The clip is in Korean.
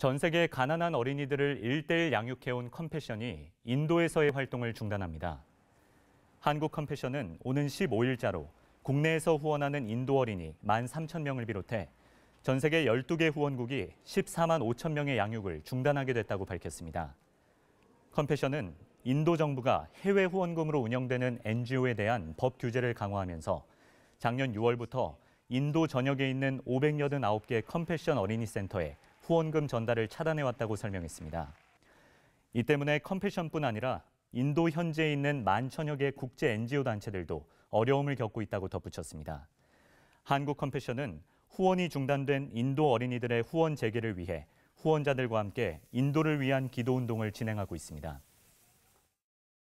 전 세계 가난한 어린이들을 일대일 양육해온 컴패션이 인도에서의 활동을 중단합니다. 한국 컴패션은 오는 15일자로 국내에서 후원하는 인도 어린이 1만 3천 명을 비롯해 전 세계 12개 후원국이 14만 5천 명의 양육을 중단하게 됐다고 밝혔습니다. 컴패션은 인도 정부가 해외 후원금으로 운영되는 NGO에 대한 법 규제를 강화하면서 작년 6월부터 인도 전역에 있는 589개 컴패션 어린이 센터에 후원금 전달을 차단해왔다고 설명했습니다. 이 때문에 컴패션뿐 아니라 인도 현지에 있는 만천여 개 국제 NGO 단체들도 어려움을 겪고 있다고 덧붙였습니다. 한국 컴패션은 후원이 중단된 인도 어린이들의 후원 재개를 위해 후원자들과 함께 인도를 위한 기도 운동을 진행하고 있습니다.